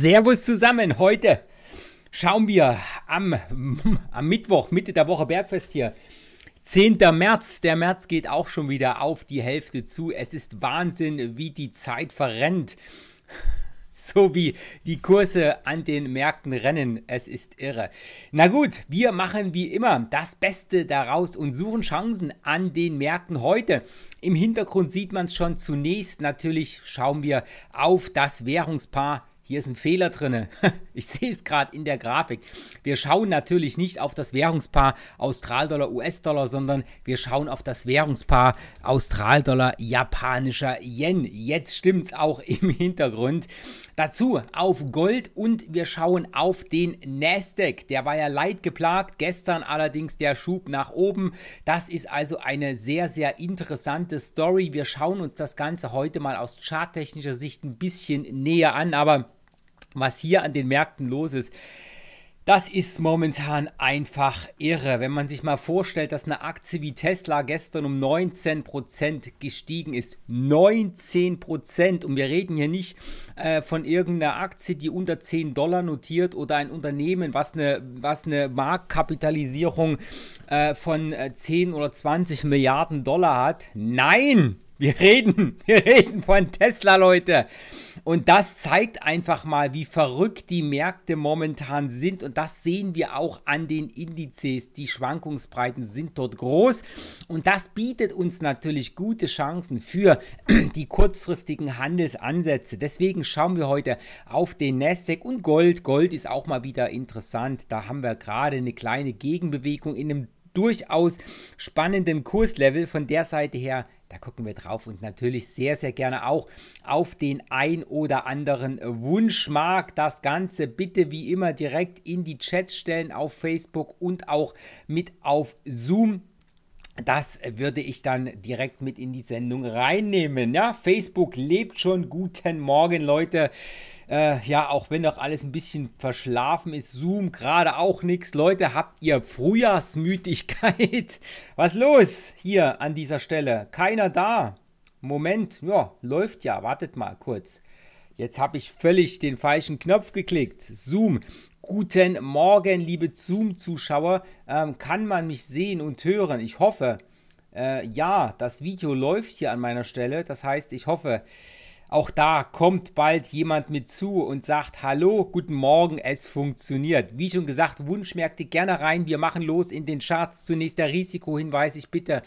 Servus zusammen, heute schauen wir am, am Mittwoch, Mitte der Woche Bergfest hier. 10. März, der März geht auch schon wieder auf die Hälfte zu. Es ist Wahnsinn, wie die Zeit verrennt. So wie die Kurse an den Märkten rennen. Es ist irre. Na gut, wir machen wie immer das Beste daraus und suchen Chancen an den Märkten heute. Im Hintergrund sieht man es schon. Zunächst natürlich schauen wir auf das Währungspaar hier ist ein Fehler drin. Ich sehe es gerade in der Grafik. Wir schauen natürlich nicht auf das Währungspaar Australdollar, US-Dollar, sondern wir schauen auf das Währungspaar Australdollar, japanischer Yen. Jetzt stimmt es auch im Hintergrund. Dazu auf Gold und wir schauen auf den Nasdaq. Der war ja leid geplagt. Gestern allerdings der Schub nach oben. Das ist also eine sehr, sehr interessante Story. Wir schauen uns das Ganze heute mal aus charttechnischer Sicht ein bisschen näher an. Aber was hier an den Märkten los ist. Das ist momentan einfach irre. Wenn man sich mal vorstellt, dass eine Aktie wie Tesla gestern um 19% gestiegen ist. 19%! Und wir reden hier nicht äh, von irgendeiner Aktie, die unter 10 Dollar notiert oder ein Unternehmen, was eine, was eine Marktkapitalisierung äh, von 10 äh, oder 20 Milliarden Dollar hat. Nein! Wir reden, wir reden von Tesla, Leute. Und das zeigt einfach mal, wie verrückt die Märkte momentan sind. Und das sehen wir auch an den Indizes. Die Schwankungsbreiten sind dort groß. Und das bietet uns natürlich gute Chancen für die kurzfristigen Handelsansätze. Deswegen schauen wir heute auf den Nasdaq und Gold. Gold ist auch mal wieder interessant. Da haben wir gerade eine kleine Gegenbewegung in einem durchaus spannenden Kurslevel. Von der Seite her da gucken wir drauf und natürlich sehr, sehr gerne auch auf den ein oder anderen Wunschmarkt. Das Ganze bitte wie immer direkt in die Chats stellen auf Facebook und auch mit auf Zoom. Das würde ich dann direkt mit in die Sendung reinnehmen. Ja, Facebook lebt schon. Guten Morgen, Leute. Äh, ja, auch wenn doch alles ein bisschen verschlafen ist, Zoom gerade auch nichts. Leute, habt ihr Frühjahrsmüdigkeit? Was los hier an dieser Stelle? Keiner da. Moment, ja, läuft ja. Wartet mal kurz. Jetzt habe ich völlig den falschen Knopf geklickt. Zoom. Guten Morgen, liebe Zoom-Zuschauer. Ähm, kann man mich sehen und hören? Ich hoffe. Äh, ja, das Video läuft hier an meiner Stelle. Das heißt, ich hoffe, auch da kommt bald jemand mit zu und sagt, hallo, guten Morgen, es funktioniert. Wie schon gesagt, Wunschmärkte gerne rein, wir machen los in den Charts. Zunächst der Risikohinweis, ich bitte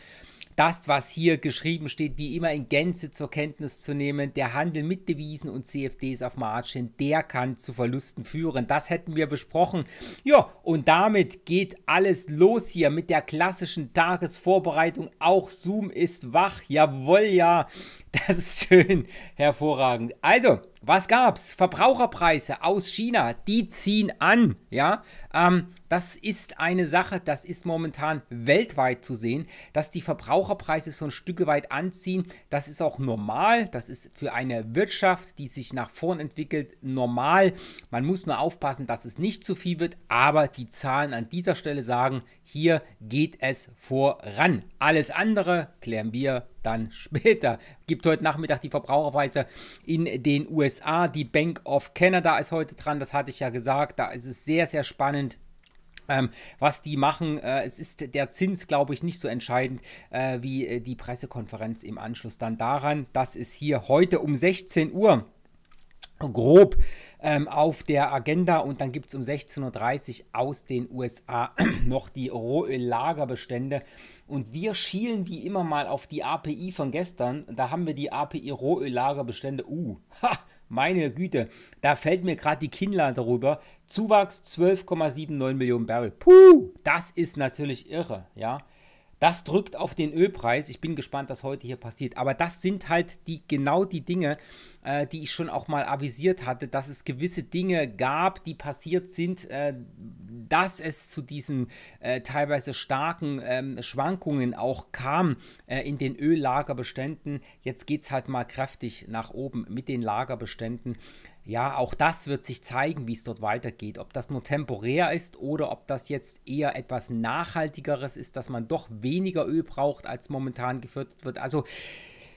das, was hier geschrieben steht, wie immer in Gänze zur Kenntnis zu nehmen. Der Handel mit Devisen und CFDs auf Margin, der kann zu Verlusten führen. Das hätten wir besprochen. Ja, und damit geht alles los hier mit der klassischen Tagesvorbereitung. Auch Zoom ist wach. Jawohl, ja. Das ist schön. Hervorragend. Also, was gab's? Verbraucherpreise aus China, die ziehen an. Ja, ähm, das ist eine Sache, das ist momentan weltweit zu sehen, dass die Verbraucherpreise so ein Stück weit anziehen. Das ist auch normal. Das ist für eine Wirtschaft, die sich nach vorn entwickelt, normal. Man muss nur aufpassen, dass es nicht zu viel wird. Aber die Zahlen an dieser Stelle sagen: Hier geht es voran. Alles andere klären wir dann später. Gibt heute Nachmittag die Verbraucherpreise in den USA. Die Bank of Canada ist heute dran, das hatte ich ja gesagt. Da ist es sehr, sehr spannend. Ähm, was die machen, äh, es ist der Zins, glaube ich, nicht so entscheidend äh, wie äh, die Pressekonferenz im Anschluss dann daran. Das ist hier heute um 16 Uhr grob ähm, auf der Agenda. Und dann gibt es um 16.30 Uhr aus den USA noch die Rohöl-Lagerbestände. Und wir schielen wie immer mal auf die API von gestern. Da haben wir die API Rohöl-Lagerbestände. Uh, ha, meine Güte, da fällt mir gerade die Kinnlade darüber. Zuwachs 12,79 Millionen Barrel. Puh, das ist natürlich irre, ja. Das drückt auf den Ölpreis. Ich bin gespannt, was heute hier passiert. Aber das sind halt die genau die Dinge, äh, die ich schon auch mal avisiert hatte, dass es gewisse Dinge gab, die passiert sind, äh, dass es zu diesen äh, teilweise starken ähm, Schwankungen auch kam äh, in den Öllagerbeständen. Jetzt geht es halt mal kräftig nach oben mit den Lagerbeständen ja, auch das wird sich zeigen, wie es dort weitergeht. Ob das nur temporär ist oder ob das jetzt eher etwas Nachhaltigeres ist, dass man doch weniger Öl braucht, als momentan gefördert wird. Also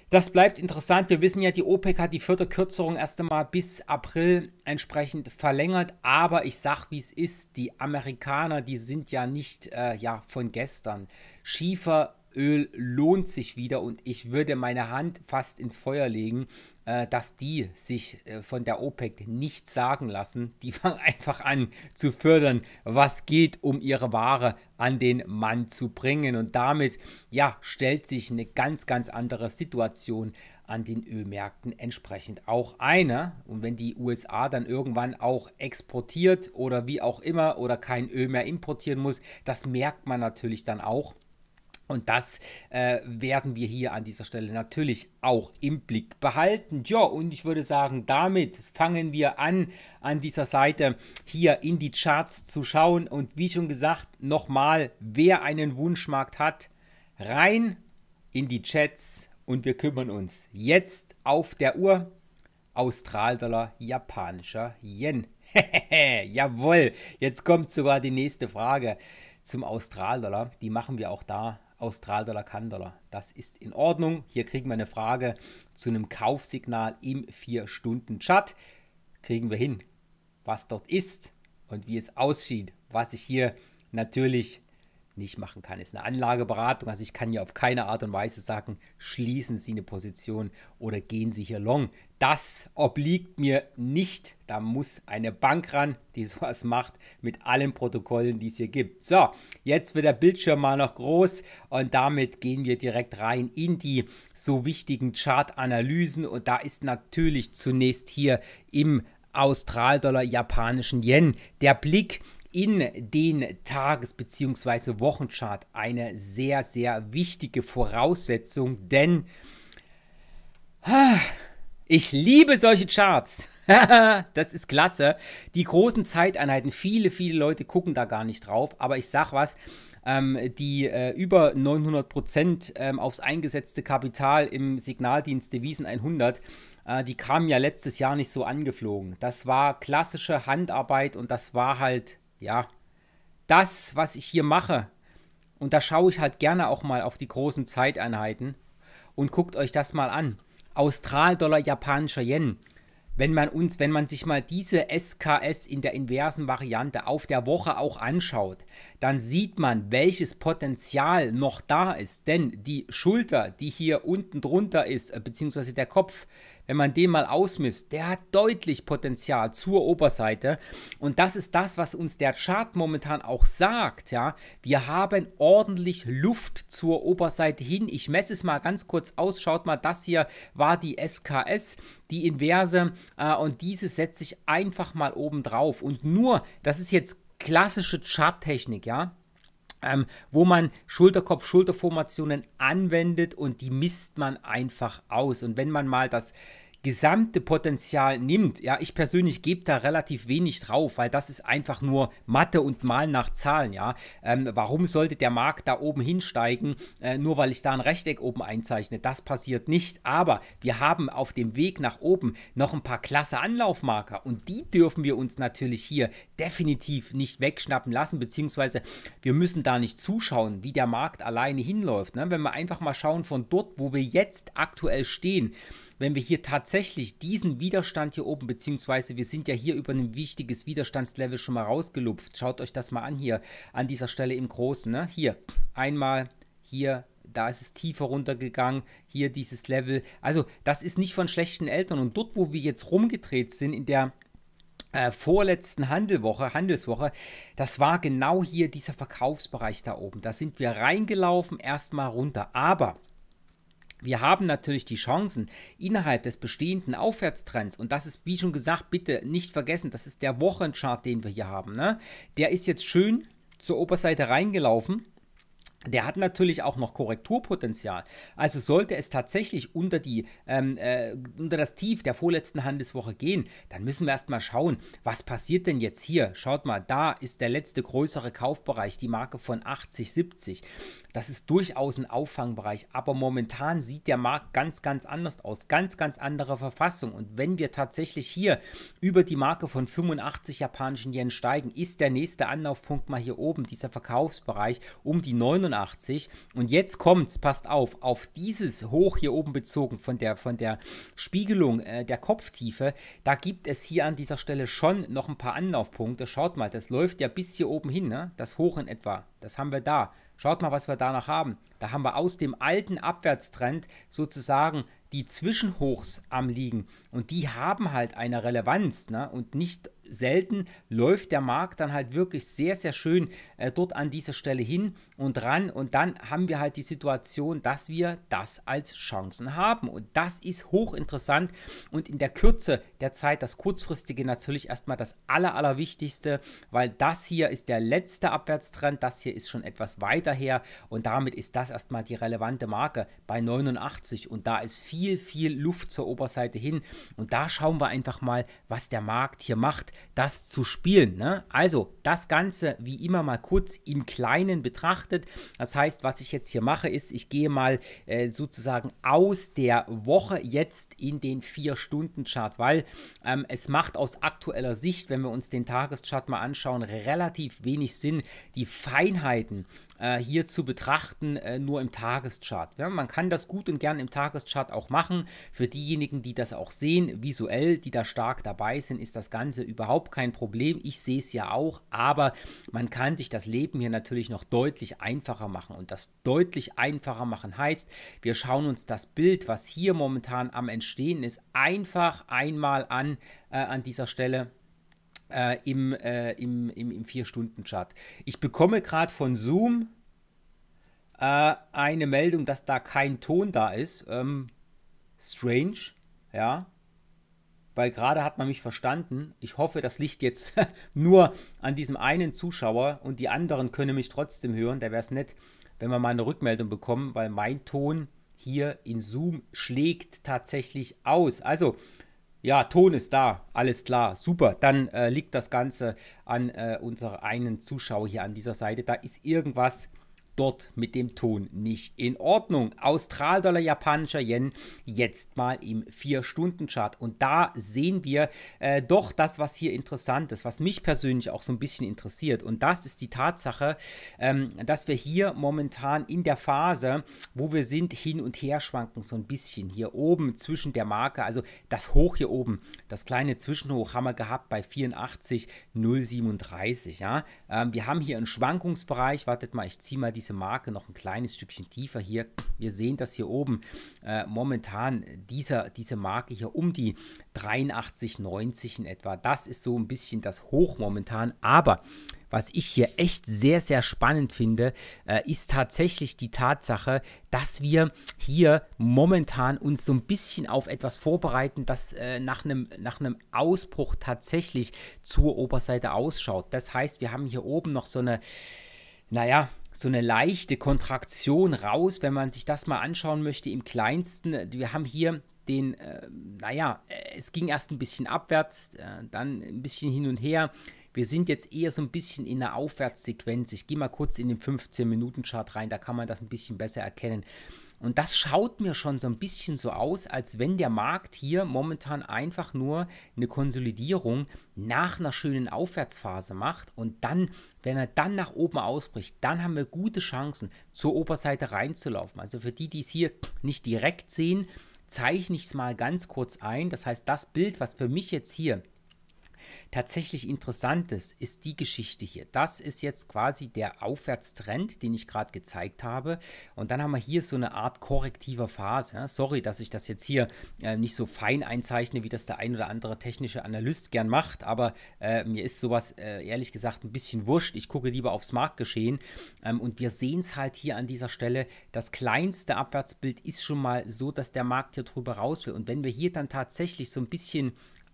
das bleibt interessant. Wir wissen ja, die OPEC hat die vierte erst einmal bis April entsprechend verlängert. Aber ich sage, wie es ist, die Amerikaner, die sind ja nicht äh, ja, von gestern. Schieferöl lohnt sich wieder und ich würde meine Hand fast ins Feuer legen, äh, dass die sich äh, von der OPEC nichts sagen lassen. Die fangen einfach an zu fördern, was geht, um ihre Ware an den Mann zu bringen. Und damit ja, stellt sich eine ganz, ganz andere Situation an den Ölmärkten entsprechend auch eine. Ne? Und wenn die USA dann irgendwann auch exportiert oder wie auch immer oder kein Öl mehr importieren muss, das merkt man natürlich dann auch. Und das äh, werden wir hier an dieser Stelle natürlich auch im Blick behalten. Ja, und ich würde sagen, damit fangen wir an, an dieser Seite hier in die Charts zu schauen. Und wie schon gesagt, nochmal, wer einen Wunschmarkt hat, rein in die Chats und wir kümmern uns jetzt auf der Uhr. Australdollar, japanischer Yen. Jawohl, jetzt kommt sogar die nächste Frage zum Australdollar. Die machen wir auch da Australdollar, Kandollar. Das ist in Ordnung. Hier kriegen wir eine Frage zu einem Kaufsignal im 4-Stunden-Chat. Kriegen wir hin, was dort ist und wie es aussieht, was ich hier natürlich nicht machen kann. Ist eine Anlageberatung, also ich kann hier auf keine Art und Weise sagen, schließen Sie eine Position oder gehen Sie hier long. Das obliegt mir nicht. Da muss eine Bank ran, die sowas macht mit allen Protokollen, die es hier gibt. So, jetzt wird der Bildschirm mal noch groß und damit gehen wir direkt rein in die so wichtigen Chart-Analysen und da ist natürlich zunächst hier im austral dollar japanischen Yen. Der Blick in den Tages- bzw. Wochenchart eine sehr, sehr wichtige Voraussetzung, denn ich liebe solche Charts. das ist klasse. Die großen Zeiteinheiten, viele, viele Leute gucken da gar nicht drauf, aber ich sag was. Ähm, die äh, über 900 Prozent ähm, aufs eingesetzte Kapital im Signaldienst Devisen 100, äh, die kamen ja letztes Jahr nicht so angeflogen. Das war klassische Handarbeit und das war halt ja, das, was ich hier mache, und da schaue ich halt gerne auch mal auf die großen Zeiteinheiten und guckt euch das mal an. Austral-Dollar, japanischer Yen. Wenn man uns, wenn man sich mal diese SKS in der inversen Variante auf der Woche auch anschaut, dann sieht man, welches Potenzial noch da ist. Denn die Schulter, die hier unten drunter ist, äh, beziehungsweise der Kopf, wenn man den mal ausmisst, der hat deutlich Potenzial zur Oberseite. Und das ist das, was uns der Chart momentan auch sagt. Ja, wir haben ordentlich Luft zur Oberseite hin. Ich messe es mal ganz kurz aus. Schaut mal, das hier war die SKS, die Inverse. Äh, und diese setze ich einfach mal oben drauf. Und nur, das ist jetzt klassische Charttechnik, ja ähm, wo man Schulterkopf-Schulterformationen anwendet und die misst man einfach aus. Und wenn man mal das gesamte Potenzial nimmt, ja, ich persönlich gebe da relativ wenig drauf, weil das ist einfach nur Mathe und Mal nach Zahlen, ja. Ähm, warum sollte der Markt da oben hinsteigen, äh, nur weil ich da ein Rechteck oben einzeichne? Das passiert nicht. Aber wir haben auf dem Weg nach oben noch ein paar klasse Anlaufmarker und die dürfen wir uns natürlich hier definitiv nicht wegschnappen lassen, beziehungsweise wir müssen da nicht zuschauen, wie der Markt alleine hinläuft. Ne? Wenn wir einfach mal schauen von dort, wo wir jetzt aktuell stehen, wenn wir hier tatsächlich diesen Widerstand hier oben, beziehungsweise wir sind ja hier über ein wichtiges Widerstandslevel schon mal rausgelupft. Schaut euch das mal an hier, an dieser Stelle im Großen. Ne? Hier, einmal, hier, da ist es tiefer runtergegangen, hier dieses Level. Also das ist nicht von schlechten Eltern. Und dort, wo wir jetzt rumgedreht sind, in der äh, vorletzten Handelwoche, Handelswoche, das war genau hier dieser Verkaufsbereich da oben. Da sind wir reingelaufen, erstmal runter. Aber wir haben natürlich die Chancen innerhalb des bestehenden Aufwärtstrends und das ist, wie schon gesagt, bitte nicht vergessen, das ist der Wochenchart, den wir hier haben. Ne? Der ist jetzt schön zur Oberseite reingelaufen der hat natürlich auch noch Korrekturpotenzial. Also sollte es tatsächlich unter, die, ähm, äh, unter das Tief der vorletzten Handelswoche gehen, dann müssen wir erstmal schauen, was passiert denn jetzt hier. Schaut mal, da ist der letzte größere Kaufbereich, die Marke von 80, 70. Das ist durchaus ein Auffangbereich, aber momentan sieht der Markt ganz, ganz anders aus. Ganz, ganz andere Verfassung. Und wenn wir tatsächlich hier über die Marke von 85 japanischen Yen steigen, ist der nächste Anlaufpunkt mal hier oben, dieser Verkaufsbereich, um die 99 85. Und jetzt kommt's, passt auf, auf dieses Hoch hier oben bezogen von der, von der Spiegelung äh, der Kopftiefe, da gibt es hier an dieser Stelle schon noch ein paar Anlaufpunkte. Schaut mal, das läuft ja bis hier oben hin, ne? das Hoch in etwa. Das haben wir da. Schaut mal, was wir danach haben. Da haben wir aus dem alten Abwärtstrend sozusagen die Zwischenhochs am liegen. Und die haben halt eine Relevanz ne? und nicht selten läuft der Markt dann halt wirklich sehr, sehr schön äh, dort an dieser Stelle hin und ran. Und dann haben wir halt die Situation, dass wir das als Chancen haben. Und das ist hochinteressant und in der Kürze der Zeit das kurzfristige natürlich erstmal das aller, allerwichtigste, weil das hier ist der letzte Abwärtstrend, das hier ist schon etwas weiter her und damit ist das erstmal die relevante Marke bei 89 und da ist viel, viel Luft zur Oberseite hin und da schauen wir einfach mal, was der Markt hier macht das zu spielen. Ne? Also das Ganze wie immer mal kurz im Kleinen betrachtet. Das heißt, was ich jetzt hier mache, ist, ich gehe mal äh, sozusagen aus der Woche jetzt in den 4-Stunden-Chart, weil ähm, es macht aus aktueller Sicht, wenn wir uns den Tageschart mal anschauen, relativ wenig Sinn, die Feinheiten äh, hier zu betrachten, äh, nur im Tageschart. Ja, man kann das gut und gern im Tageschart auch machen. Für diejenigen, die das auch sehen, visuell, die da stark dabei sind, ist das Ganze überhaupt kein Problem. Ich sehe es ja auch, aber man kann sich das Leben hier natürlich noch deutlich einfacher machen. Und das deutlich einfacher machen heißt, wir schauen uns das Bild, was hier momentan am Entstehen ist, einfach einmal an äh, an dieser Stelle äh, im, äh, im, im, im Vier-Stunden-Chart. Ich bekomme gerade von Zoom äh, eine Meldung, dass da kein Ton da ist. Ähm, strange, ja. Weil gerade hat man mich verstanden. Ich hoffe, das liegt jetzt nur an diesem einen Zuschauer und die anderen können mich trotzdem hören. Da wäre es nett, wenn wir mal eine Rückmeldung bekommen, weil mein Ton hier in Zoom schlägt tatsächlich aus. Also, ja, Ton ist da, alles klar, super. Dann äh, liegt das Ganze an äh, unserer einen Zuschauer hier an dieser Seite. Da ist irgendwas dort mit dem Ton nicht in Ordnung. Austral-Dollar, japanischer Yen, jetzt mal im 4-Stunden-Chart. Und da sehen wir äh, doch das, was hier interessant ist, was mich persönlich auch so ein bisschen interessiert. Und das ist die Tatsache, ähm, dass wir hier momentan in der Phase, wo wir sind, hin und her schwanken, so ein bisschen hier oben zwischen der Marke, also das Hoch hier oben, das kleine Zwischenhoch haben wir gehabt bei 84,037. Ja? Ähm, wir haben hier einen Schwankungsbereich, wartet mal, ich ziehe mal die diese Marke noch ein kleines Stückchen tiefer hier. Wir sehen dass hier oben äh, momentan, dieser, diese Marke hier um die 83,90 in etwa. Das ist so ein bisschen das Hoch momentan, aber was ich hier echt sehr, sehr spannend finde, äh, ist tatsächlich die Tatsache, dass wir hier momentan uns so ein bisschen auf etwas vorbereiten, das äh, nach einem nach nem Ausbruch tatsächlich zur Oberseite ausschaut. Das heißt, wir haben hier oben noch so eine, naja, so eine leichte Kontraktion raus, wenn man sich das mal anschauen möchte im kleinsten. Wir haben hier den, äh, naja, äh, es ging erst ein bisschen abwärts, äh, dann ein bisschen hin und her. Wir sind jetzt eher so ein bisschen in einer Aufwärtssequenz. Ich gehe mal kurz in den 15-Minuten-Chart rein, da kann man das ein bisschen besser erkennen. Und das schaut mir schon so ein bisschen so aus, als wenn der Markt hier momentan einfach nur eine Konsolidierung nach einer schönen Aufwärtsphase macht und dann, wenn er dann nach oben ausbricht, dann haben wir gute Chancen, zur Oberseite reinzulaufen. Also für die, die es hier nicht direkt sehen, zeichne ich es mal ganz kurz ein. Das heißt, das Bild, was für mich jetzt hier Tatsächlich Interessantes ist die Geschichte hier. Das ist jetzt quasi der Aufwärtstrend, den ich gerade gezeigt habe. Und dann haben wir hier so eine Art korrektiver Phase. Ja, sorry, dass ich das jetzt hier äh, nicht so fein einzeichne, wie das der ein oder andere technische Analyst gern macht, aber äh, mir ist sowas äh, ehrlich gesagt ein bisschen wurscht. Ich gucke lieber aufs Marktgeschehen. Ähm, und wir sehen es halt hier an dieser Stelle. Das kleinste Abwärtsbild ist schon mal so, dass der Markt hier drüber raus will. Und wenn wir hier dann tatsächlich so ein bisschen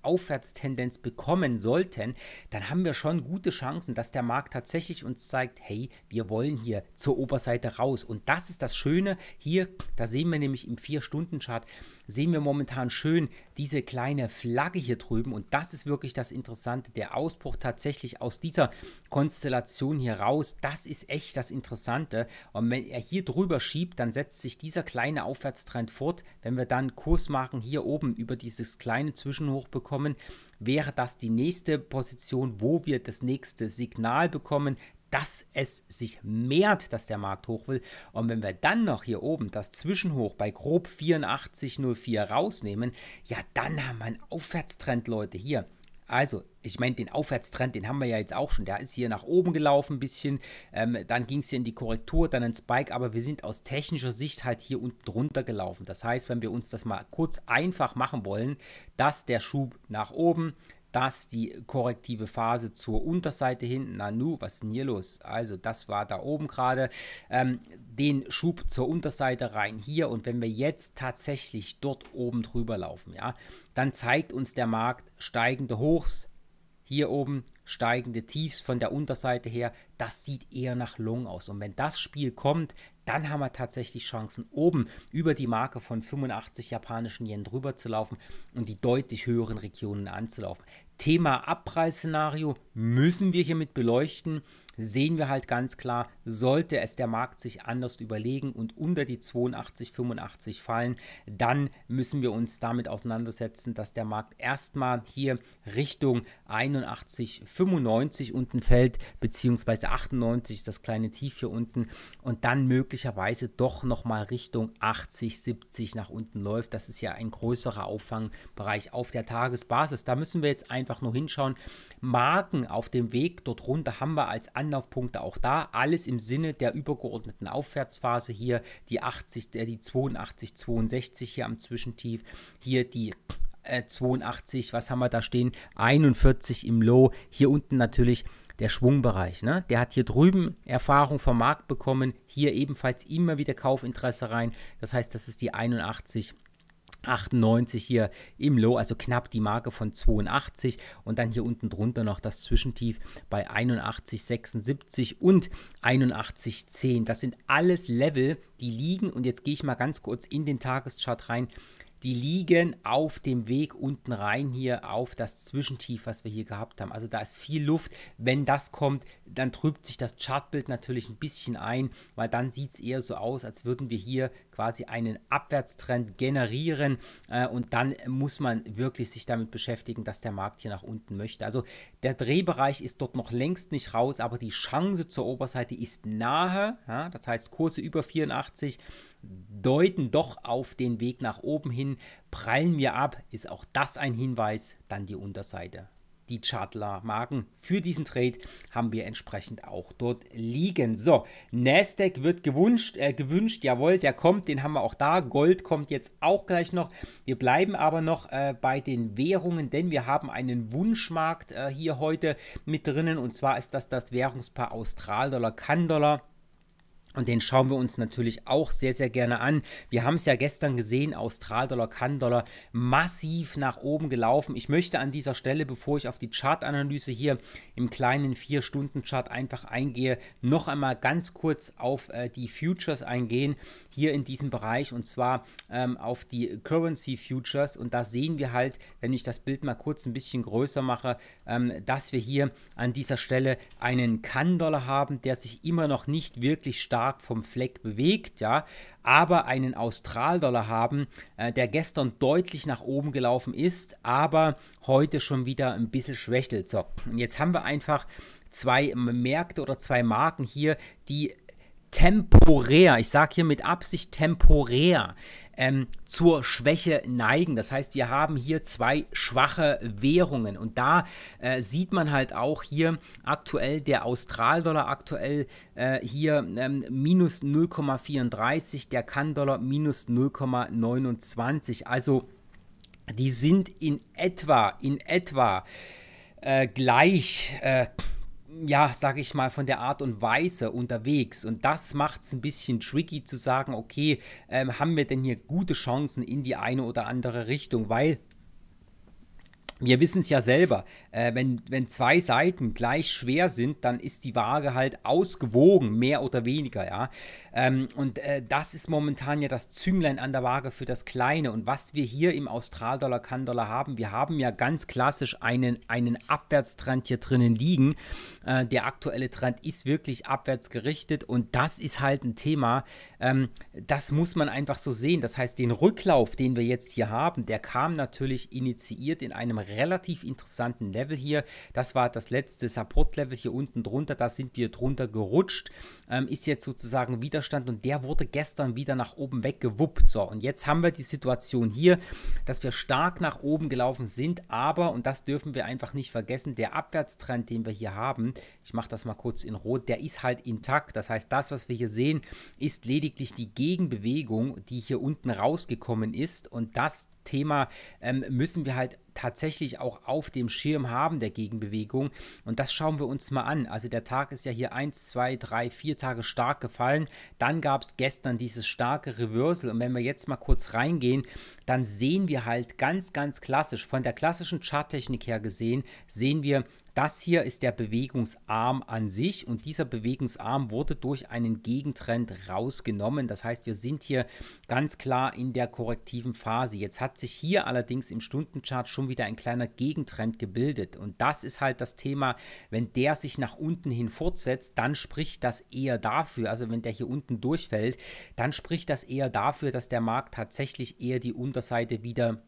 Aufwärtstendenz bekommen sollten, dann haben wir schon gute Chancen, dass der Markt tatsächlich uns zeigt, hey, wir wollen hier zur Oberseite raus. Und das ist das Schöne hier, da sehen wir nämlich im 4-Stunden-Chart, sehen wir momentan schön diese kleine Flagge hier drüben. Und das ist wirklich das Interessante, der Ausbruch tatsächlich aus dieser Konstellation hier raus. Das ist echt das Interessante. Und wenn er hier drüber schiebt, dann setzt sich dieser kleine Aufwärtstrend fort. Wenn wir dann Kursmarken hier oben über dieses kleine Zwischenhoch bekommen, bekommen, wäre das die nächste Position, wo wir das nächste Signal bekommen, dass es sich mehrt, dass der Markt hoch will. Und wenn wir dann noch hier oben das Zwischenhoch bei grob 84,04 rausnehmen, ja, dann haben wir einen Aufwärtstrend, Leute, hier. Also, ich meine, den Aufwärtstrend, den haben wir ja jetzt auch schon. Der ist hier nach oben gelaufen ein bisschen, ähm, dann ging es hier in die Korrektur, dann ein Spike, aber wir sind aus technischer Sicht halt hier unten drunter gelaufen. Das heißt, wenn wir uns das mal kurz einfach machen wollen, dass der Schub nach oben, das die korrektive Phase zur Unterseite hinten. Na nu, was ist denn hier los? Also das war da oben gerade. Ähm, den Schub zur Unterseite rein hier. Und wenn wir jetzt tatsächlich dort oben drüber laufen, ja, dann zeigt uns der Markt steigende Hochs hier oben, steigende Tiefs von der Unterseite her das sieht eher nach Long aus. Und wenn das Spiel kommt, dann haben wir tatsächlich Chancen, oben über die Marke von 85 japanischen Yen drüber zu laufen und die deutlich höheren Regionen anzulaufen. Thema Abpreisszenario müssen wir hiermit beleuchten. Sehen wir halt ganz klar, sollte es der Markt sich anders überlegen und unter die 82, 85 fallen, dann müssen wir uns damit auseinandersetzen, dass der Markt erstmal hier Richtung 81, 95 unten fällt, beziehungsweise 98 ist das kleine Tief hier unten und dann möglicherweise doch nochmal Richtung 80, 70 nach unten läuft. Das ist ja ein größerer Auffangbereich auf der Tagesbasis. Da müssen wir jetzt einfach nur hinschauen. Marken auf dem Weg dort runter haben wir als Anlaufpunkte auch da. Alles im Sinne der übergeordneten Aufwärtsphase hier, die 80, äh, die 82, 62 hier am Zwischentief, hier die 82, äh, was haben wir da stehen? 41 im Low. Hier unten natürlich der Schwungbereich. Ne? Der hat hier drüben Erfahrung vom Markt bekommen, hier ebenfalls immer wieder Kaufinteresse rein. Das heißt, das ist die 81. 98 hier im Low, also knapp die Marke von 82 und dann hier unten drunter noch das Zwischentief bei 81,76 und 81,10. Das sind alles Level, die liegen und jetzt gehe ich mal ganz kurz in den Tageschart rein, die liegen auf dem Weg unten rein hier auf das Zwischentief, was wir hier gehabt haben. Also da ist viel Luft. Wenn das kommt, dann trübt sich das Chartbild natürlich ein bisschen ein, weil dann sieht es eher so aus, als würden wir hier quasi einen Abwärtstrend generieren äh, und dann muss man wirklich sich damit beschäftigen, dass der Markt hier nach unten möchte. Also der Drehbereich ist dort noch längst nicht raus, aber die Chance zur Oberseite ist nahe. Ja? Das heißt Kurse über 84, deuten doch auf den Weg nach oben hin, prallen wir ab, ist auch das ein Hinweis, dann die Unterseite. Die Chartler Marken für diesen Trade haben wir entsprechend auch dort liegen. So, Nasdaq wird gewünscht, äh, gewünscht, jawohl, der kommt, den haben wir auch da. Gold kommt jetzt auch gleich noch. Wir bleiben aber noch äh, bei den Währungen, denn wir haben einen Wunschmarkt äh, hier heute mit drinnen und zwar ist das das Währungspaar Australdollar, Kann-Dollar. Und den schauen wir uns natürlich auch sehr, sehr gerne an. Wir haben es ja gestern gesehen, Austral-Dollar, Kann-Dollar massiv nach oben gelaufen. Ich möchte an dieser Stelle, bevor ich auf die Chartanalyse hier im kleinen 4-Stunden-Chart einfach eingehe, noch einmal ganz kurz auf äh, die Futures eingehen, hier in diesem Bereich und zwar ähm, auf die Currency Futures. Und da sehen wir halt, wenn ich das Bild mal kurz ein bisschen größer mache, ähm, dass wir hier an dieser Stelle einen Kann-Dollar haben, der sich immer noch nicht wirklich stark stark vom Fleck bewegt, ja, aber einen Australdollar haben, äh, der gestern deutlich nach oben gelaufen ist, aber heute schon wieder ein bisschen schwächelt. So, und jetzt haben wir einfach zwei Märkte oder zwei Marken hier, die temporär, ich sage hier mit Absicht temporär, ähm, zur Schwäche neigen. Das heißt, wir haben hier zwei schwache Währungen und da äh, sieht man halt auch hier aktuell der Australdollar aktuell äh, hier ähm, minus 0,34, der Kann-Dollar minus 0,29. Also die sind in etwa, in etwa äh, gleich. Äh, ja, sage ich mal, von der Art und Weise unterwegs. Und das macht es ein bisschen tricky zu sagen, okay, ähm, haben wir denn hier gute Chancen in die eine oder andere Richtung? Weil wir wissen es ja selber, äh, wenn, wenn zwei Seiten gleich schwer sind, dann ist die Waage halt ausgewogen, mehr oder weniger, ja. Ähm, und äh, das ist momentan ja das Zünglein an der Waage für das Kleine. Und was wir hier im Australdollar, Kann-Dollar haben, wir haben ja ganz klassisch einen, einen Abwärtstrend hier drinnen liegen. Äh, der aktuelle Trend ist wirklich abwärts gerichtet und das ist halt ein Thema, ähm, das muss man einfach so sehen. Das heißt, den Rücklauf, den wir jetzt hier haben, der kam natürlich initiiert in einem relativ interessanten Level hier. Das war das letzte Support-Level hier unten drunter. Da sind wir drunter gerutscht. Ähm, ist jetzt sozusagen Widerstand und der wurde gestern wieder nach oben weggewuppt. So, und jetzt haben wir die Situation hier, dass wir stark nach oben gelaufen sind. Aber, und das dürfen wir einfach nicht vergessen, der Abwärtstrend, den wir hier haben, ich mache das mal kurz in Rot, der ist halt intakt. Das heißt, das, was wir hier sehen, ist lediglich die Gegenbewegung, die hier unten rausgekommen ist. Und das Thema ähm, müssen wir halt tatsächlich auch auf dem Schirm haben der Gegenbewegung. Und das schauen wir uns mal an. Also der Tag ist ja hier 1, 2, 3, 4 Tage stark gefallen. Dann gab es gestern dieses starke Reversal. Und wenn wir jetzt mal kurz reingehen, dann sehen wir halt ganz, ganz klassisch, von der klassischen Charttechnik her gesehen, sehen wir das hier ist der Bewegungsarm an sich und dieser Bewegungsarm wurde durch einen Gegentrend rausgenommen. Das heißt, wir sind hier ganz klar in der korrektiven Phase. Jetzt hat sich hier allerdings im Stundenchart schon wieder ein kleiner Gegentrend gebildet und das ist halt das Thema, wenn der sich nach unten hin fortsetzt, dann spricht das eher dafür, also wenn der hier unten durchfällt, dann spricht das eher dafür, dass der Markt tatsächlich eher die Unterseite wieder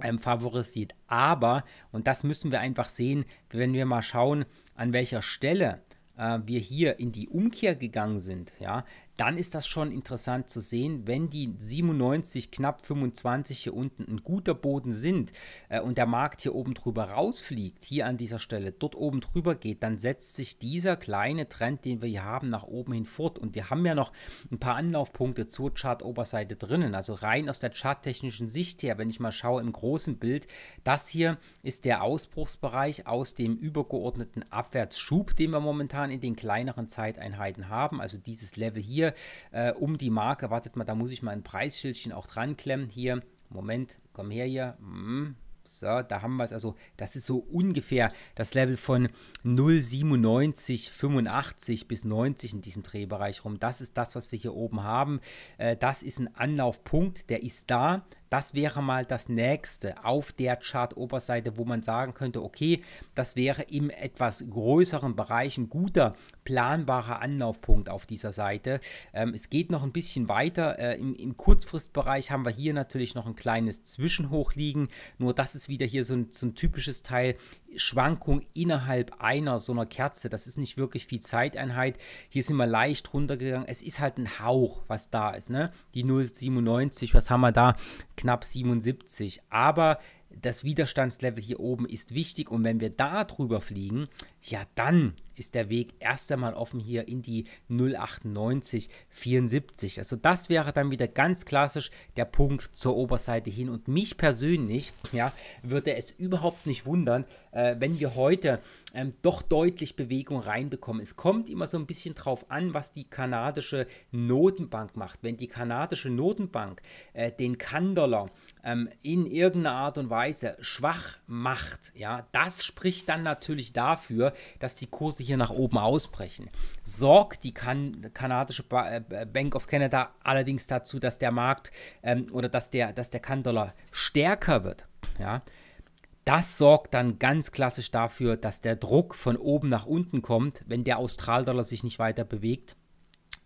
ähm, favorisiert. Aber, und das müssen wir einfach sehen, wenn wir mal schauen, an welcher Stelle äh, wir hier in die Umkehr gegangen sind, ja, dann ist das schon interessant zu sehen, wenn die 97, knapp 25 hier unten ein guter Boden sind äh, und der Markt hier oben drüber rausfliegt, hier an dieser Stelle, dort oben drüber geht, dann setzt sich dieser kleine Trend, den wir hier haben, nach oben hin fort. Und wir haben ja noch ein paar Anlaufpunkte zur Chart-Oberseite drinnen. Also rein aus der charttechnischen Sicht her, wenn ich mal schaue im großen Bild, das hier ist der Ausbruchsbereich aus dem übergeordneten Abwärtsschub, den wir momentan in den kleineren Zeiteinheiten haben. Also dieses Level hier hier äh, um die Marke. Wartet mal, da muss ich mal ein Preisschildchen auch dran klemmen. Hier, Moment, komm her hier. Hm. So, da haben wir es. Also, das ist so ungefähr das Level von 0,97, 85 bis 90 in diesem Drehbereich rum. Das ist das, was wir hier oben haben. Äh, das ist ein Anlaufpunkt, der ist da. Das wäre mal das nächste auf der Chart-Oberseite, wo man sagen könnte, okay, das wäre im etwas größeren Bereich ein guter planbarer Anlaufpunkt auf dieser Seite. Ähm, es geht noch ein bisschen weiter. Äh, im, Im Kurzfristbereich haben wir hier natürlich noch ein kleines Zwischenhoch liegen. Nur das ist wieder hier so ein, so ein typisches Teil Schwankung innerhalb einer so einer Kerze. Das ist nicht wirklich viel Zeiteinheit. Hier sind wir leicht runtergegangen. Es ist halt ein Hauch, was da ist. Ne? Die 0,97, was haben wir da? Knapp 77. Aber das Widerstandslevel hier oben ist wichtig und wenn wir da drüber fliegen, ja dann ist der Weg erst einmal offen hier in die 09874. Also das wäre dann wieder ganz klassisch der Punkt zur Oberseite hin und mich persönlich, ja, würde es überhaupt nicht wundern, äh, wenn wir heute ähm, doch deutlich Bewegung reinbekommen. Es kommt immer so ein bisschen drauf an, was die kanadische Notenbank macht. Wenn die kanadische Notenbank äh, den kan ähm, in irgendeiner Art und Weise schwach macht, ja, das spricht dann natürlich dafür, dass die Kurse hier nach oben ausbrechen. Sorgt die kan kanadische ba äh, Bank of Canada allerdings dazu, dass der Markt ähm, oder dass der, dass der kan stärker wird, ja, das sorgt dann ganz klassisch dafür, dass der Druck von oben nach unten kommt, wenn der Australdollar sich nicht weiter bewegt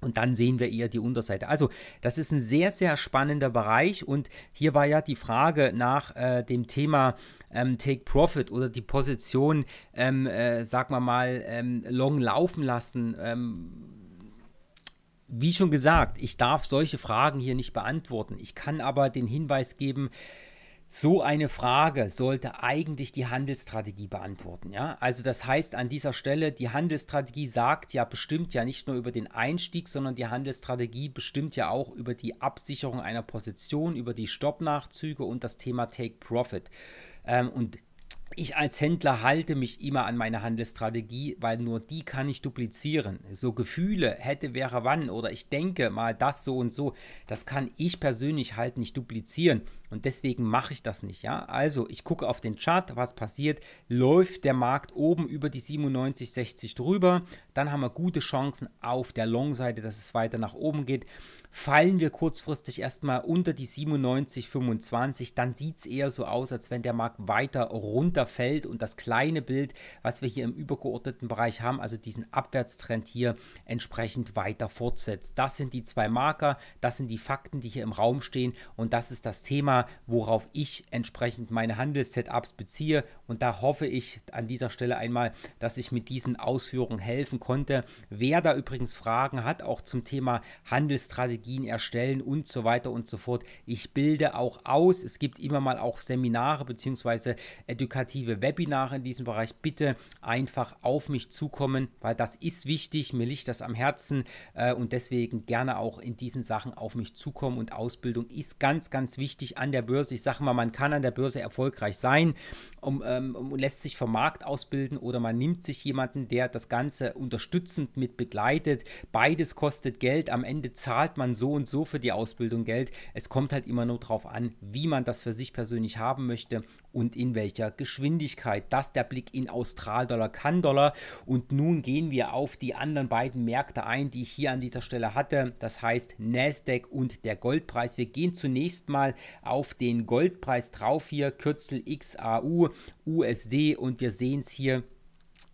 und dann sehen wir eher die Unterseite. Also das ist ein sehr, sehr spannender Bereich. Und hier war ja die Frage nach äh, dem Thema ähm, Take Profit oder die Position, ähm, äh, sagen wir mal, ähm, long laufen lassen. Ähm, wie schon gesagt, ich darf solche Fragen hier nicht beantworten. Ich kann aber den Hinweis geben, so eine Frage sollte eigentlich die Handelsstrategie beantworten. Ja? Also das heißt an dieser Stelle, die Handelsstrategie sagt ja, bestimmt ja nicht nur über den Einstieg, sondern die Handelsstrategie bestimmt ja auch über die Absicherung einer Position, über die Stoppnachzüge und das Thema Take Profit. Ähm, und ich als Händler halte mich immer an meine Handelsstrategie, weil nur die kann ich duplizieren. So Gefühle hätte, wäre wann oder ich denke mal das so und so, das kann ich persönlich halt nicht duplizieren und deswegen mache ich das nicht, ja? Also, ich gucke auf den Chart, was passiert, läuft der Markt oben über die 97,60 drüber, dann haben wir gute Chancen auf der Long-Seite, dass es weiter nach oben geht fallen wir kurzfristig erstmal unter die 97,25. Dann sieht es eher so aus, als wenn der Markt weiter runterfällt und das kleine Bild, was wir hier im übergeordneten Bereich haben, also diesen Abwärtstrend hier entsprechend weiter fortsetzt. Das sind die zwei Marker, das sind die Fakten, die hier im Raum stehen und das ist das Thema, worauf ich entsprechend meine Handelssetups beziehe und da hoffe ich an dieser Stelle einmal, dass ich mit diesen Ausführungen helfen konnte. Wer da übrigens Fragen hat, auch zum Thema Handelsstrategie, Strategien erstellen und so weiter und so fort. Ich bilde auch aus. Es gibt immer mal auch Seminare bzw. edukative Webinare in diesem Bereich. Bitte einfach auf mich zukommen, weil das ist wichtig. Mir liegt das am Herzen äh, und deswegen gerne auch in diesen Sachen auf mich zukommen. Und Ausbildung ist ganz, ganz wichtig an der Börse. Ich sage mal, man kann an der Börse erfolgreich sein und um, ähm, lässt sich vom Markt ausbilden oder man nimmt sich jemanden, der das Ganze unterstützend mit begleitet. Beides kostet Geld. Am Ende zahlt man man so und so für die Ausbildung Geld. Es kommt halt immer nur darauf an, wie man das für sich persönlich haben möchte und in welcher Geschwindigkeit. Das der Blick in Australdollar, Kann-Dollar. Und nun gehen wir auf die anderen beiden Märkte ein, die ich hier an dieser Stelle hatte. Das heißt Nasdaq und der Goldpreis. Wir gehen zunächst mal auf den Goldpreis drauf hier, Kürzel XAU, USD und wir sehen es hier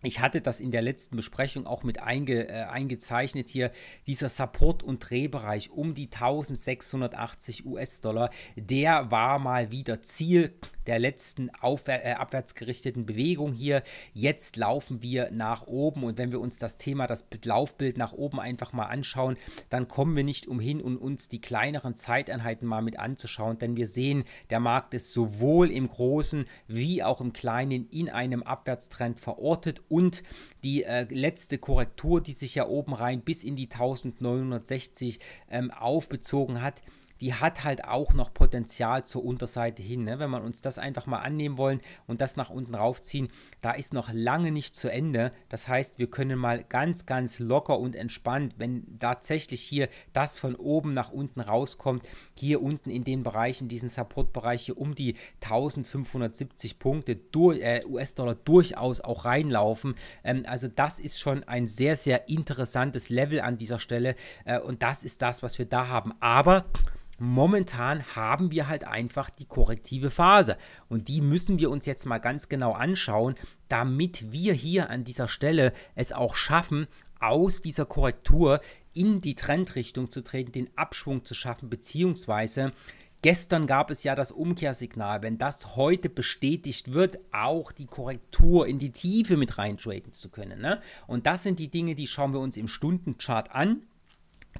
ich hatte das in der letzten Besprechung auch mit einge, äh, eingezeichnet hier, dieser Support- und Drehbereich um die 1680 US-Dollar, der war mal wieder Ziel der letzten äh, abwärts gerichteten Bewegung hier. Jetzt laufen wir nach oben und wenn wir uns das Thema, das Laufbild nach oben einfach mal anschauen, dann kommen wir nicht umhin, um uns die kleineren Zeiteinheiten mal mit anzuschauen, denn wir sehen, der Markt ist sowohl im Großen wie auch im Kleinen in einem Abwärtstrend verortet und die äh, letzte Korrektur, die sich ja oben rein bis in die 1960 ähm, aufbezogen hat, die hat halt auch noch Potenzial zur Unterseite hin. Ne? Wenn wir uns das einfach mal annehmen wollen und das nach unten raufziehen, da ist noch lange nicht zu Ende. Das heißt, wir können mal ganz, ganz locker und entspannt, wenn tatsächlich hier das von oben nach unten rauskommt, hier unten in den Bereich, in diesen Supportbereich hier um die 1570 Punkte durch, äh, US-Dollar durchaus auch reinlaufen. Ähm, also das ist schon ein sehr, sehr interessantes Level an dieser Stelle äh, und das ist das, was wir da haben. Aber momentan haben wir halt einfach die korrektive Phase. Und die müssen wir uns jetzt mal ganz genau anschauen, damit wir hier an dieser Stelle es auch schaffen, aus dieser Korrektur in die Trendrichtung zu treten, den Abschwung zu schaffen, beziehungsweise Gestern gab es ja das Umkehrsignal. Wenn das heute bestätigt wird, auch die Korrektur in die Tiefe mit reintraden zu können. Ne? Und das sind die Dinge, die schauen wir uns im Stundenchart an.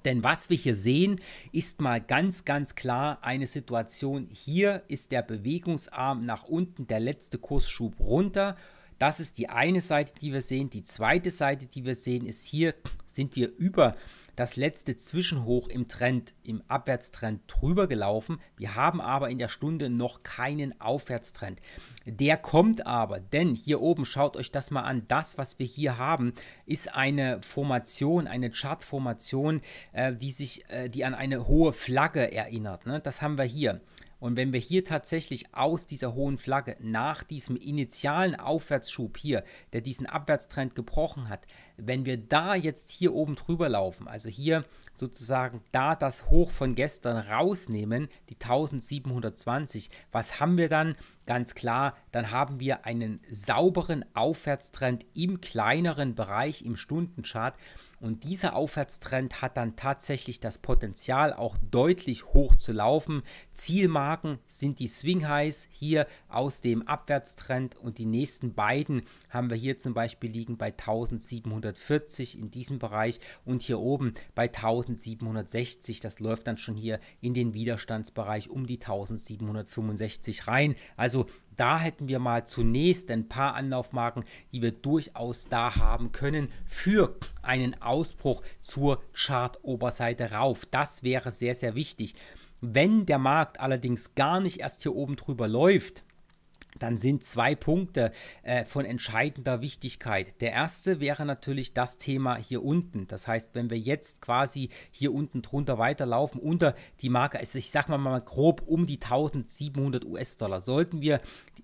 Denn was wir hier sehen, ist mal ganz, ganz klar eine Situation. Hier ist der Bewegungsarm nach unten, der letzte Kursschub runter. Das ist die eine Seite, die wir sehen. Die zweite Seite, die wir sehen, ist hier sind wir über das letzte Zwischenhoch im Trend, im Abwärtstrend drüber gelaufen. Wir haben aber in der Stunde noch keinen Aufwärtstrend. Der kommt aber, denn hier oben, schaut euch das mal an, das, was wir hier haben, ist eine Formation, eine Chartformation, äh, die sich, äh, die an eine hohe Flagge erinnert. Ne? Das haben wir hier. Und wenn wir hier tatsächlich aus dieser hohen Flagge nach diesem initialen Aufwärtsschub hier, der diesen Abwärtstrend gebrochen hat, wenn wir da jetzt hier oben drüber laufen, also hier sozusagen da das Hoch von gestern rausnehmen, die 1720, was haben wir dann? Ganz klar, dann haben wir einen sauberen Aufwärtstrend im kleineren Bereich im Stundenchart. Und dieser Aufwärtstrend hat dann tatsächlich das Potenzial, auch deutlich hoch zu laufen. Zielmarken sind die Swing Highs hier aus dem Abwärtstrend und die nächsten beiden haben wir hier zum Beispiel liegen bei 1740 in diesem Bereich und hier oben bei 1760. Das läuft dann schon hier in den Widerstandsbereich um die 1765 rein. Also da hätten wir mal zunächst ein paar Anlaufmarken, die wir durchaus da haben können für einen Ausbruch zur Chartoberseite rauf. Das wäre sehr, sehr wichtig. Wenn der Markt allerdings gar nicht erst hier oben drüber läuft, dann sind zwei Punkte äh, von entscheidender Wichtigkeit. Der erste wäre natürlich das Thema hier unten. Das heißt, wenn wir jetzt quasi hier unten drunter weiterlaufen, unter die Marke, also ich sag mal mal grob um die 1700 US-Dollar, sollten wir,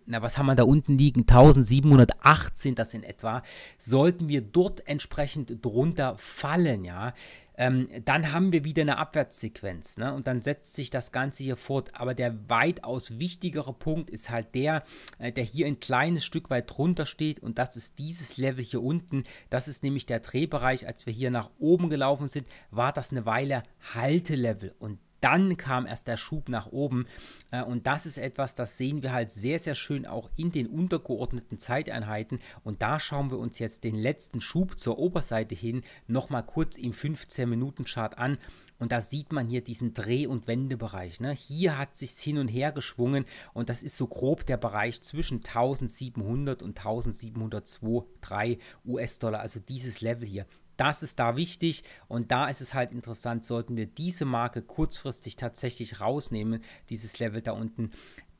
na was haben wir da unten liegen, 1718 das in etwa, sollten wir dort entsprechend drunter fallen, ja, ähm, dann haben wir wieder eine Abwärtssequenz ne? und dann setzt sich das Ganze hier fort. Aber der weitaus wichtigere Punkt ist halt der, äh, der hier ein kleines Stück weit drunter steht und das ist dieses Level hier unten. Das ist nämlich der Drehbereich. Als wir hier nach oben gelaufen sind, war das eine Weile Haltelevel und dann kam erst der Schub nach oben. Äh, und das ist etwas, das sehen wir halt sehr, sehr schön auch in den untergeordneten Zeiteinheiten. Und da schauen wir uns jetzt den letzten Schub zur Oberseite hin nochmal kurz im 15-Minuten-Chart an. Und da sieht man hier diesen Dreh- und Wendebereich. Ne? Hier hat sich hin und her geschwungen und das ist so grob der Bereich zwischen 1700 und 1702,3 US-Dollar. Also dieses Level hier. Das ist da wichtig und da ist es halt interessant, sollten wir diese Marke kurzfristig tatsächlich rausnehmen, dieses Level da unten,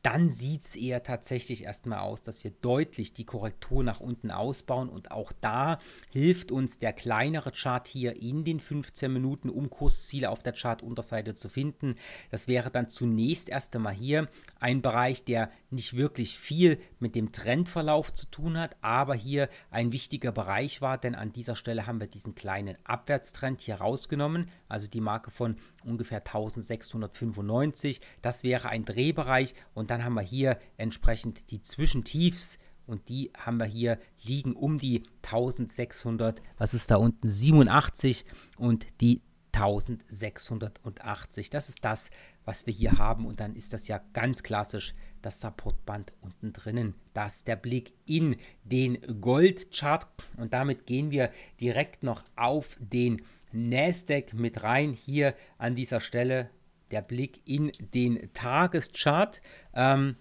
dann sieht es eher tatsächlich erstmal aus, dass wir deutlich die Korrektur nach unten ausbauen und auch da hilft uns der kleinere Chart hier in den 15 Minuten, um Kursziele auf der Chartunterseite zu finden. Das wäre dann zunächst erst einmal hier ein Bereich, der nicht wirklich viel mit dem Trendverlauf zu tun hat, aber hier ein wichtiger Bereich war, denn an dieser Stelle haben wir diesen kleinen Abwärtstrend hier rausgenommen, also die Marke von ungefähr 1695. Das wäre ein Drehbereich und dann haben wir hier entsprechend die Zwischentiefs und die haben wir hier liegen um die 1600, was ist da unten 87 und die 1680. Das ist das, was wir hier haben und dann ist das ja ganz klassisch das Supportband unten drinnen. Das ist der Blick in den Goldchart und damit gehen wir direkt noch auf den Nasdaq mit rein. Hier an dieser Stelle der Blick in den Tageschart. Ähm,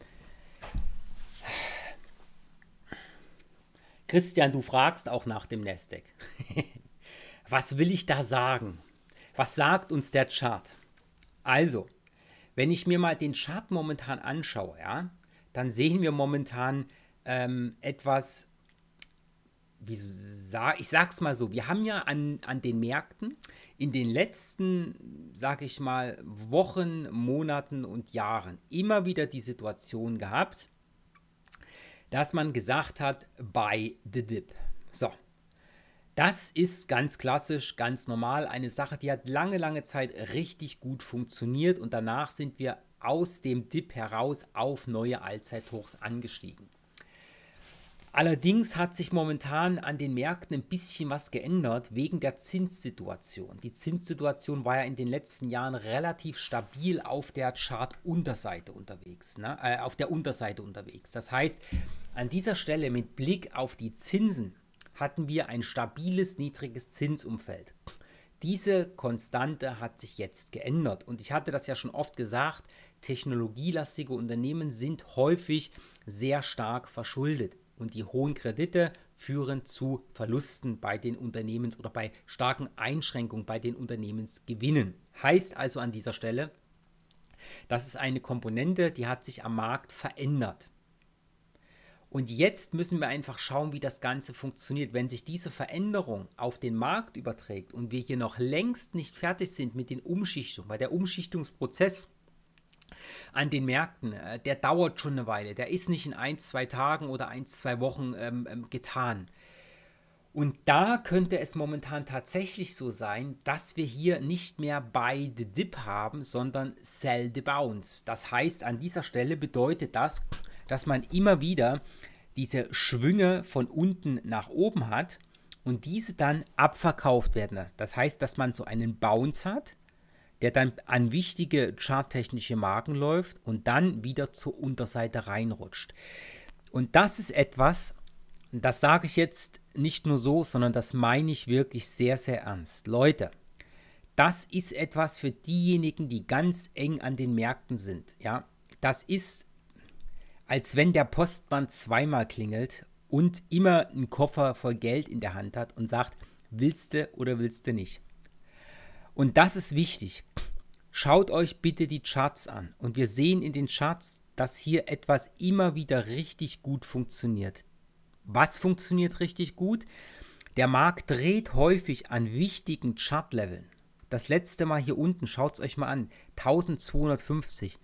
Christian, du fragst auch nach dem Nasdaq. Was will ich da sagen? Was sagt uns der Chart? Also, wenn ich mir mal den Chart momentan anschaue, ja, dann sehen wir momentan ähm, etwas wie sa ich sag's mal so, wir haben ja an, an den Märkten in den letzten, sag ich mal, Wochen, Monaten und Jahren immer wieder die Situation gehabt, dass man gesagt hat, buy the dip. So. Das ist ganz klassisch, ganz normal, eine Sache, die hat lange, lange Zeit richtig gut funktioniert und danach sind wir aus dem Dip heraus auf neue Allzeithochs angestiegen. Allerdings hat sich momentan an den Märkten ein bisschen was geändert wegen der Zinssituation. Die Zinssituation war ja in den letzten Jahren relativ stabil auf der Chart-Unterseite unterwegs, ne? äh, auf der Unterseite unterwegs. Das heißt, an dieser Stelle mit Blick auf die Zinsen hatten wir ein stabiles, niedriges Zinsumfeld. Diese Konstante hat sich jetzt geändert und ich hatte das ja schon oft gesagt, technologielastige Unternehmen sind häufig sehr stark verschuldet und die hohen Kredite führen zu Verlusten bei den Unternehmens- oder bei starken Einschränkungen bei den Unternehmensgewinnen. Heißt also an dieser Stelle, das ist eine Komponente, die hat sich am Markt verändert. Und jetzt müssen wir einfach schauen, wie das Ganze funktioniert. Wenn sich diese Veränderung auf den Markt überträgt und wir hier noch längst nicht fertig sind mit den Umschichtungen, weil der Umschichtungsprozess an den Märkten, äh, der dauert schon eine Weile. Der ist nicht in ein, zwei Tagen oder ein, zwei Wochen ähm, ähm, getan. Und da könnte es momentan tatsächlich so sein, dass wir hier nicht mehr Buy the Dip haben, sondern Sell the Bounce. Das heißt, an dieser Stelle bedeutet das, dass man immer wieder diese Schwünge von unten nach oben hat und diese dann abverkauft werden. Das heißt, dass man so einen Bounce hat der dann an wichtige charttechnische Marken läuft und dann wieder zur Unterseite reinrutscht. Und das ist etwas, das sage ich jetzt nicht nur so, sondern das meine ich wirklich sehr, sehr ernst. Leute, das ist etwas für diejenigen, die ganz eng an den Märkten sind. Ja, das ist, als wenn der Postmann zweimal klingelt und immer einen Koffer voll Geld in der Hand hat und sagt, willst du oder willst du nicht. Und das ist wichtig. Schaut euch bitte die Charts an. Und wir sehen in den Charts, dass hier etwas immer wieder richtig gut funktioniert. Was funktioniert richtig gut? Der Markt dreht häufig an wichtigen Chartleveln. Das letzte Mal hier unten, schaut es euch mal an, 1250.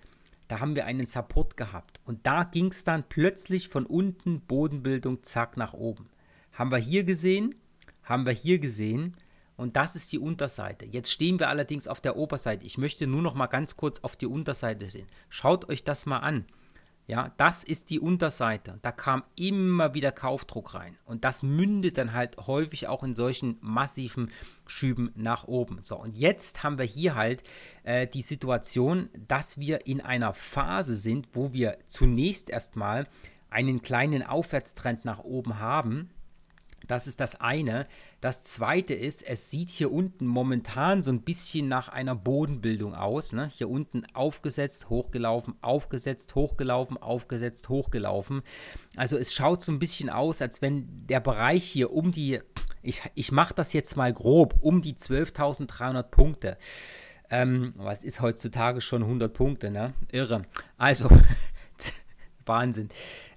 Da haben wir einen Support gehabt. Und da ging es dann plötzlich von unten Bodenbildung, zack, nach oben. Haben wir hier gesehen, haben wir hier gesehen, und das ist die Unterseite. Jetzt stehen wir allerdings auf der Oberseite. Ich möchte nur noch mal ganz kurz auf die Unterseite sehen. Schaut euch das mal an. Ja, das ist die Unterseite. Da kam immer wieder Kaufdruck rein. Und das mündet dann halt häufig auch in solchen massiven Schüben nach oben. So, und jetzt haben wir hier halt äh, die Situation, dass wir in einer Phase sind, wo wir zunächst erstmal einen kleinen Aufwärtstrend nach oben haben das ist das eine. Das zweite ist, es sieht hier unten momentan so ein bisschen nach einer Bodenbildung aus. Ne? Hier unten aufgesetzt, hochgelaufen, aufgesetzt, hochgelaufen, aufgesetzt, hochgelaufen. Also es schaut so ein bisschen aus, als wenn der Bereich hier um die, ich, ich mache das jetzt mal grob, um die 12.300 Punkte. Ähm, was ist heutzutage schon 100 Punkte, ne? Irre. Also, Wahnsinn.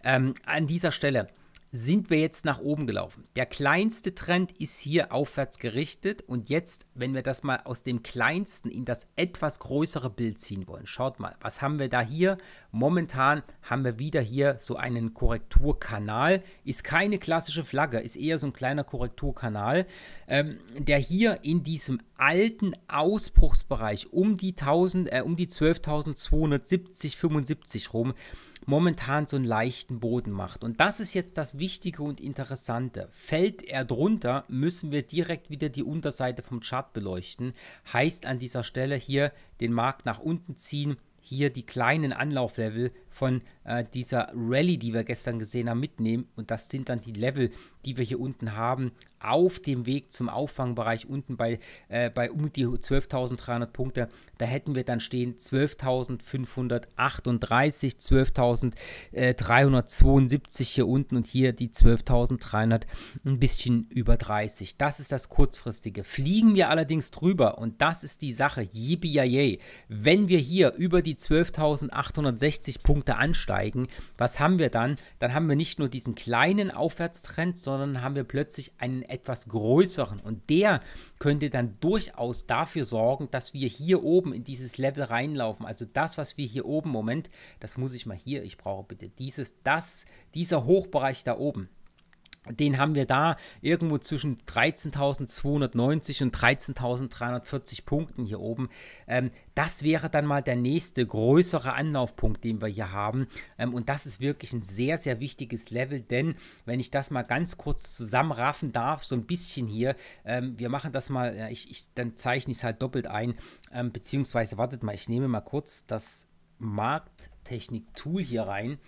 Ähm, an dieser Stelle sind wir jetzt nach oben gelaufen. Der kleinste Trend ist hier aufwärts gerichtet und jetzt, wenn wir das mal aus dem kleinsten in das etwas größere Bild ziehen wollen, schaut mal, was haben wir da hier? Momentan haben wir wieder hier so einen Korrekturkanal, ist keine klassische Flagge, ist eher so ein kleiner Korrekturkanal, ähm, der hier in diesem alten Ausbruchsbereich um die äh, um die 12.270, 75 rum, momentan so einen leichten Boden macht. Und das ist jetzt das Wichtige und Interessante. Fällt er drunter, müssen wir direkt wieder die Unterseite vom Chart beleuchten. Heißt an dieser Stelle hier den Markt nach unten ziehen, hier die kleinen Anlauflevel von äh, dieser Rallye, die wir gestern gesehen haben, mitnehmen. Und das sind dann die Level, die wir hier unten haben, auf dem Weg zum Auffangbereich unten bei, äh, bei um die 12.300 Punkte. Da hätten wir dann stehen 12.538, 12.372 hier unten und hier die 12.300, ein bisschen über 30. Das ist das kurzfristige. Fliegen wir allerdings drüber und das ist die Sache, yippie wenn wir hier über die 12.860 Punkte ansteigen, was haben wir dann? Dann haben wir nicht nur diesen kleinen Aufwärtstrend, sondern sondern haben wir plötzlich einen etwas größeren. Und der könnte dann durchaus dafür sorgen, dass wir hier oben in dieses Level reinlaufen. Also das, was wir hier oben, Moment, das muss ich mal hier, ich brauche bitte dieses, das, dieser Hochbereich da oben den haben wir da irgendwo zwischen 13.290 und 13.340 Punkten hier oben. Ähm, das wäre dann mal der nächste größere Anlaufpunkt, den wir hier haben. Ähm, und das ist wirklich ein sehr, sehr wichtiges Level, denn wenn ich das mal ganz kurz zusammenraffen darf, so ein bisschen hier, ähm, wir machen das mal, ja, ich, ich, dann zeichne ich es halt doppelt ein, ähm, beziehungsweise wartet mal, ich nehme mal kurz das Markttechnik-Tool hier rein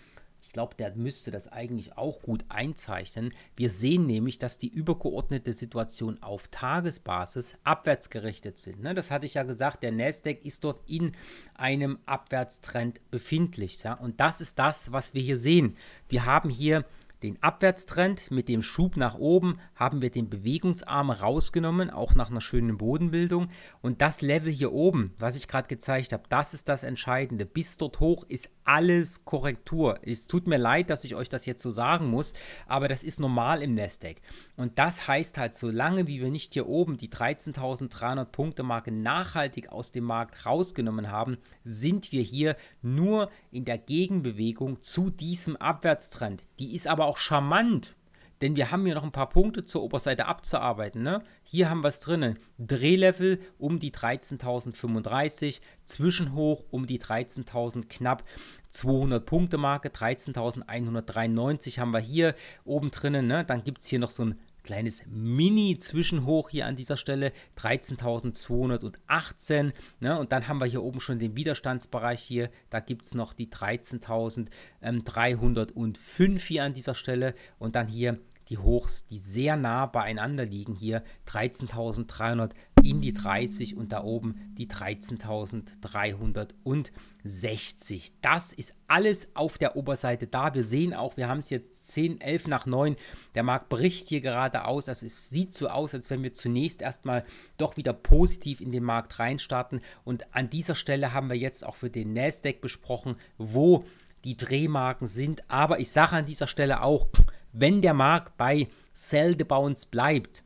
glaube, der müsste das eigentlich auch gut einzeichnen. Wir sehen nämlich, dass die übergeordnete Situation auf Tagesbasis abwärts gerichtet sind. Ne? Das hatte ich ja gesagt, der Nasdaq ist dort in einem Abwärtstrend befindlich. Ja? Und das ist das, was wir hier sehen. Wir haben hier den Abwärtstrend mit dem Schub nach oben haben wir den Bewegungsarm rausgenommen, auch nach einer schönen Bodenbildung. Und das Level hier oben, was ich gerade gezeigt habe, das ist das Entscheidende. Bis dort hoch ist alles Korrektur. Es tut mir leid, dass ich euch das jetzt so sagen muss, aber das ist normal im Nasdaq. Und das heißt halt, solange wie wir nicht hier oben die 13.300 Punkte Marke nachhaltig aus dem Markt rausgenommen haben, sind wir hier nur in der Gegenbewegung zu diesem Abwärtstrend. Die ist aber auch charmant denn wir haben hier noch ein paar Punkte zur Oberseite abzuarbeiten. Ne? Hier haben wir es drinnen. Drehlevel um die 13.035, Zwischenhoch um die 13.000 knapp. 200 Punkte Marke, 13.193 haben wir hier oben drinnen. Ne? Dann gibt es hier noch so ein kleines Mini-Zwischenhoch hier an dieser Stelle, 13.218. Ne? Und dann haben wir hier oben schon den Widerstandsbereich hier, da gibt es noch die 13.305 hier an dieser Stelle und dann hier die Hochs, die sehr nah beieinander liegen hier, 13.300 in die 30 und da oben die 13.360. Das ist alles auf der Oberseite da. Wir sehen auch, wir haben es jetzt 10, 11 nach 9. Der Markt bricht hier gerade aus. Also es sieht so aus, als wenn wir zunächst erstmal doch wieder positiv in den Markt reinstarten. Und an dieser Stelle haben wir jetzt auch für den Nasdaq besprochen, wo die Drehmarken sind. Aber ich sage an dieser Stelle auch, wenn der Markt bei Sell the Bounce bleibt,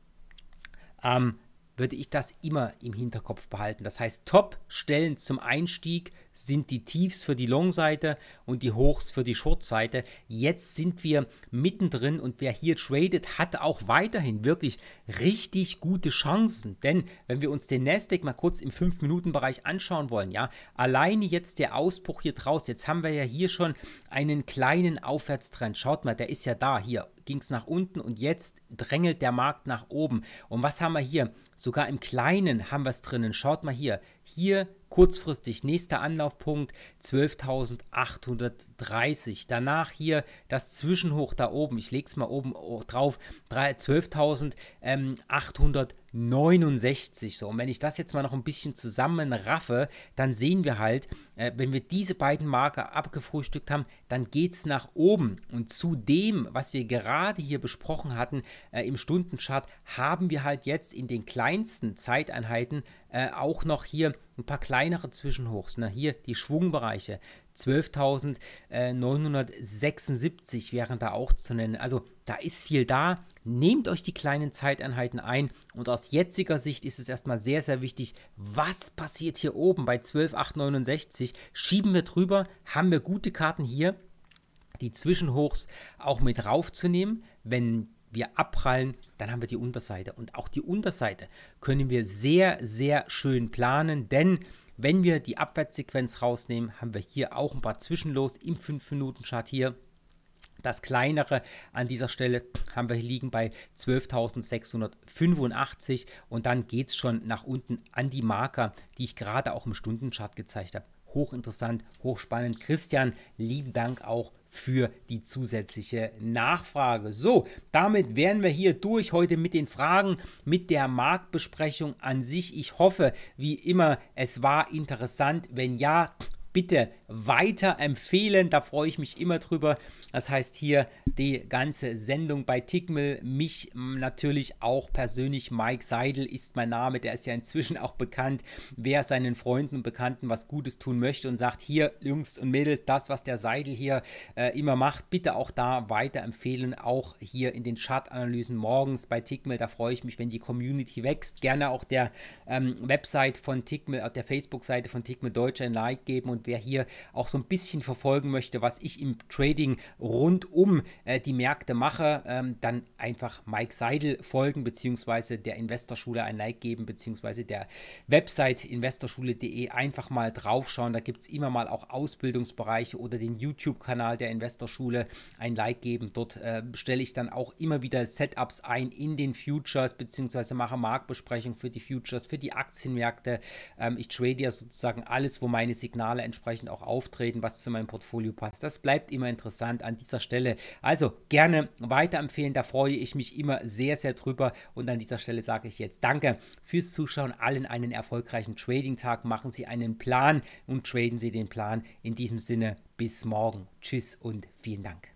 ähm, würde ich das immer im Hinterkopf behalten. Das heißt, Top-Stellen zum Einstieg sind die Tiefs für die Long-Seite und die Hochs für die Short-Seite. Jetzt sind wir mittendrin und wer hier tradet, hat auch weiterhin wirklich richtig gute Chancen. Denn wenn wir uns den Nasdaq mal kurz im 5-Minuten-Bereich anschauen wollen, ja, alleine jetzt der Ausbruch hier draus, jetzt haben wir ja hier schon einen kleinen Aufwärtstrend. Schaut mal, der ist ja da, hier ging es nach unten und jetzt drängelt der Markt nach oben. Und was haben wir hier? Sogar im Kleinen haben wir es drinnen. Schaut mal hier. Hier kurzfristig nächster Anlaufpunkt 12.830. Danach hier das Zwischenhoch da oben. Ich lege es mal oben oh, drauf. 12.830. 69. So, und wenn ich das jetzt mal noch ein bisschen zusammenraffe, dann sehen wir halt, äh, wenn wir diese beiden Marker abgefrühstückt haben, dann geht es nach oben. Und zu dem, was wir gerade hier besprochen hatten äh, im Stundenchart, haben wir halt jetzt in den kleinsten Zeiteinheiten äh, auch noch hier ein paar kleinere Zwischenhochs. Ne? Hier die Schwungbereiche, 12.976 wären da auch zu nennen. Also da ist viel da. Nehmt euch die kleinen Zeiteinheiten ein. Und aus jetziger Sicht ist es erstmal sehr, sehr wichtig, was passiert hier oben bei 12.869. Schieben wir drüber, haben wir gute Karten hier, die Zwischenhochs auch mit raufzunehmen. Wenn wir abprallen, dann haben wir die Unterseite. Und auch die Unterseite können wir sehr, sehr schön planen, denn wenn wir die Abwärtssequenz rausnehmen, haben wir hier auch ein paar Zwischenlos im 5-Minuten-Chart hier. Das kleinere an dieser Stelle haben wir hier liegen bei 12.685 und dann geht es schon nach unten an die Marker, die ich gerade auch im Stundenchart gezeigt habe. Hochinteressant, hochspannend. Christian, lieben Dank auch für die zusätzliche Nachfrage. So, damit wären wir hier durch heute mit den Fragen, mit der Marktbesprechung an sich. Ich hoffe, wie immer, es war interessant. Wenn ja, bitte weiterempfehlen. Da freue ich mich immer drüber. Das heißt hier die ganze Sendung bei Tickmill. Mich natürlich auch persönlich. Mike Seidel ist mein Name. Der ist ja inzwischen auch bekannt. Wer seinen Freunden und Bekannten was Gutes tun möchte und sagt, hier Jungs und Mädels, das, was der Seidel hier äh, immer macht, bitte auch da weiterempfehlen. Auch hier in den Chartanalysen morgens bei Tickmill. Da freue ich mich, wenn die Community wächst. Gerne auch der ähm, Website von Tickmill, der Facebook-Seite von Tickmill Deutsch ein Like geben und wer hier auch so ein bisschen verfolgen möchte, was ich im Trading rund um äh, die Märkte mache, ähm, dann einfach Mike Seidel folgen beziehungsweise der Investorschule ein Like geben beziehungsweise der Website investorschule.de einfach mal draufschauen. Da gibt es immer mal auch Ausbildungsbereiche oder den YouTube-Kanal der Investorschule ein Like geben. Dort äh, stelle ich dann auch immer wieder Setups ein in den Futures beziehungsweise mache Marktbesprechungen für die Futures, für die Aktienmärkte. Ähm, ich trade ja sozusagen alles, wo meine Signale entstehen entsprechend auch auftreten, was zu meinem Portfolio passt. Das bleibt immer interessant an dieser Stelle. Also gerne weiterempfehlen, da freue ich mich immer sehr, sehr drüber. Und an dieser Stelle sage ich jetzt danke fürs Zuschauen, allen einen erfolgreichen Trading-Tag. Machen Sie einen Plan und traden Sie den Plan. In diesem Sinne, bis morgen. Tschüss und vielen Dank.